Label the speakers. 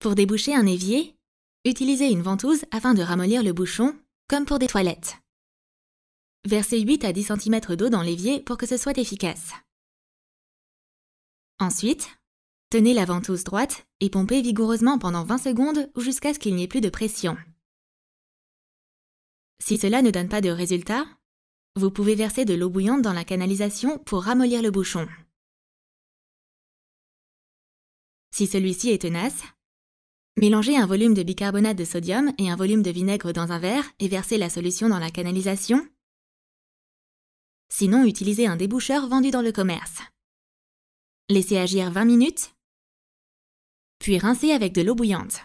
Speaker 1: Pour déboucher un évier, utilisez une ventouse afin de ramollir le bouchon, comme pour des toilettes. Versez 8 à 10 cm d'eau dans l'évier pour que ce soit efficace. Ensuite, tenez la ventouse droite et pompez vigoureusement pendant 20 secondes ou jusqu'à ce qu'il n'y ait plus de pression. Si cela ne donne pas de résultat, vous pouvez verser de l'eau bouillante dans la canalisation pour ramollir le bouchon. Si celui-ci est tenace, Mélangez un volume de bicarbonate de sodium et un volume de vinaigre dans un verre et versez la solution dans la canalisation. Sinon, utilisez un déboucheur vendu dans le
Speaker 2: commerce. Laissez agir 20 minutes, puis rincez avec de l'eau bouillante.